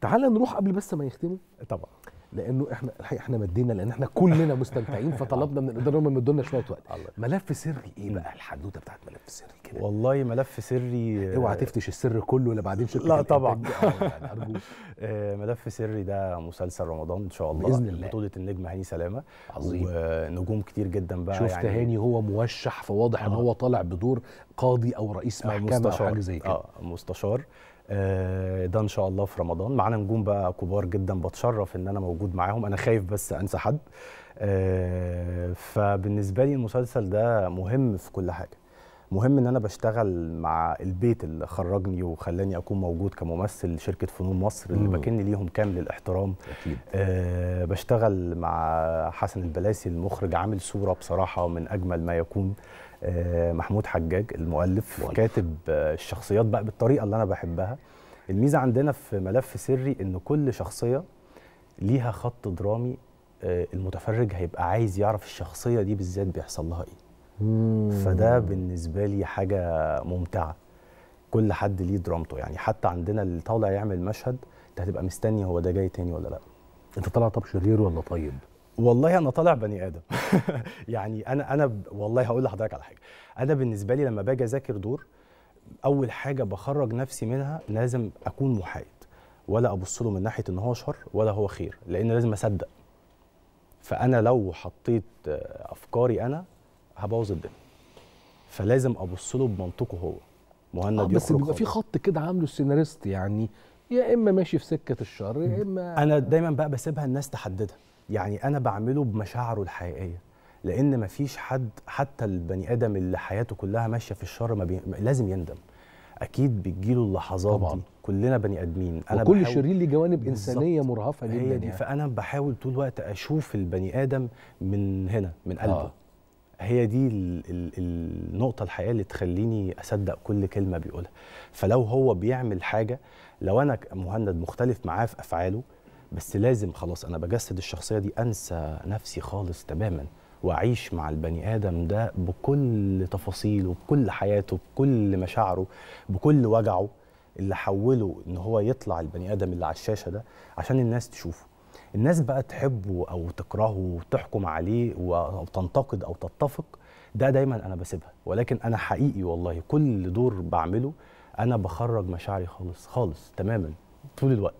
تعال نروح قبل بس ما يختموا طبعا لانه احنا الحقيقه احنا مدينا لان احنا كلنا مستمتعين فطلبنا من الاداره هم يدونا شويه وقت ملف سري ايه بقى الحدوته بتاعت ملف سري كده والله ملف سري اوعى تفتش السر كله اللي بعدين شفت لا طبعا آه، يعني ارجوك آه، ملف سري ده مسلسل رمضان ان شاء الله باذن الله بطوله النجم هاني سلامه عظيم ونجوم كتير جدا بقى شفت يعني هاني هو موشح فواضح آه. ان هو طالع بدور قاضي او رئيس آه، محكمه او حاجه زي كده اه مستشار آه، ده ان شاء الله في رمضان معانا نجوم بقى كبار جدا بتشرف ان انا موجود معاهم انا خايف بس انسى حد آه، فبالنسبه لي المسلسل ده مهم في كل حاجه مهم ان انا بشتغل مع البيت اللي خرجني وخلاني اكون موجود كممثل شركه فنون مصر اللي بكن ليهم كامل الاحترام أكيد. أه بشتغل مع حسن البلاسي المخرج عامل صوره بصراحه من اجمل ما يكون أه محمود حجاج المؤلف مؤلف. كاتب الشخصيات بقى بالطريقه اللي انا بحبها الميزه عندنا في ملف سري ان كل شخصيه ليها خط درامي آه، المتفرج هيبقى عايز يعرف الشخصيه دي بالذات بيحصل لها ايه فده بالنسبه لي حاجه ممتعه كل حد ليه درامته يعني حتى عندنا اللي طالع يعمل مشهد انت هتبقى مستني هو ده جاي تاني ولا لا انت طالع طب شرير ولا طيب والله انا طالع بني ادم يعني انا انا ب... والله هقول لحضرتك على حاجه انا بالنسبه لي لما باجي اذاكر دور اول حاجه بخرج نفسي منها لازم اكون محايد ولا ابص له من ناحيه ان هو شر ولا هو خير لان لازم اصدق فانا لو حطيت آه، افكاري انا هبوظ الدنيا فلازم ابص له بمنطقه هو مهند آه بس بيبقى في خط كده عامله السيناريست يعني يا اما ماشي في سكه الشر يا اما انا دايما بقى بسيبها الناس تحددها يعني انا بعمله بمشاعره الحقيقيه لان مفيش حد حتى البني ادم اللي حياته كلها ماشيه في الشر ما بي... لازم يندم اكيد بتجيله اللحظات طبعا. دي كلنا بني ادمين انا وكل بحاول... شرير ليه جوانب انسانيه مرهفه جدا هي دي يعني. فانا بحاول طول الوقت اشوف البني ادم من هنا من قلبه آه. هي دي النقطه الحقيقة اللي تخليني اصدق كل كلمه بيقولها فلو هو بيعمل حاجه لو انا مهند مختلف معاه في افعاله بس لازم خلاص انا بجسد الشخصيه دي انسى نفسي خالص تماما واعيش مع البني ادم ده بكل تفاصيله بكل حياته بكل مشاعره بكل وجعه اللي حوله ان هو يطلع البني ادم اللي على الشاشه ده عشان الناس تشوفه الناس بقى تحبه او تكرهه وتحكم عليه او تنتقد او تتفق ده دايما انا بسيبها ولكن انا حقيقي والله كل دور بعمله انا بخرج مشاعري خالص خالص تماما طول الوقت